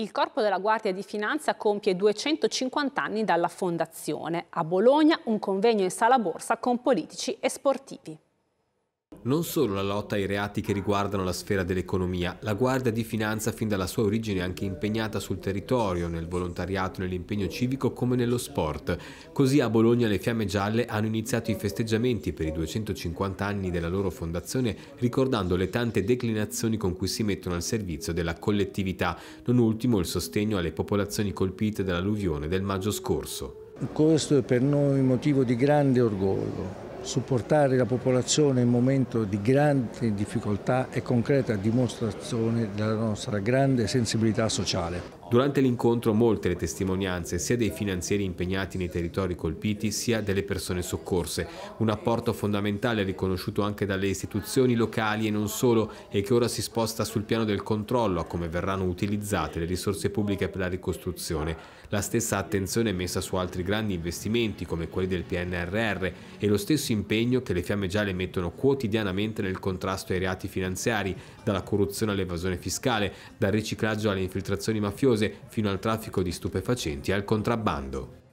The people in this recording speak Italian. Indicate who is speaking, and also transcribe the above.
Speaker 1: Il corpo della Guardia di Finanza compie 250 anni dalla fondazione. A Bologna un convegno in sala borsa con politici e sportivi.
Speaker 2: Non solo la lotta ai reati che riguardano la sfera dell'economia, la Guardia di Finanza fin dalla sua origine è anche impegnata sul territorio, nel volontariato, nell'impegno civico come nello sport. Così a Bologna le Fiamme Gialle hanno iniziato i festeggiamenti per i 250 anni della loro fondazione ricordando le tante declinazioni con cui si mettono al servizio della collettività, non ultimo il sostegno alle popolazioni colpite dall'alluvione del maggio scorso.
Speaker 3: Questo è per noi motivo di grande orgoglio supportare la popolazione in momento di grande difficoltà e concreta dimostrazione della nostra grande sensibilità sociale.
Speaker 2: Durante l'incontro molte le testimonianze sia dei finanzieri impegnati nei territori colpiti sia delle persone soccorse, un apporto fondamentale riconosciuto anche dalle istituzioni locali e non solo e che ora si sposta sul piano del controllo a come verranno utilizzate le risorse pubbliche per la ricostruzione. La stessa attenzione è messa su altri grandi investimenti come quelli del PNRR e lo stesso impegno che le fiamme gialle mettono quotidianamente nel contrasto ai reati finanziari, dalla corruzione all'evasione fiscale, dal riciclaggio alle infiltrazioni mafiose pericolose fino al traffico di stupefacenti e al contrabbando.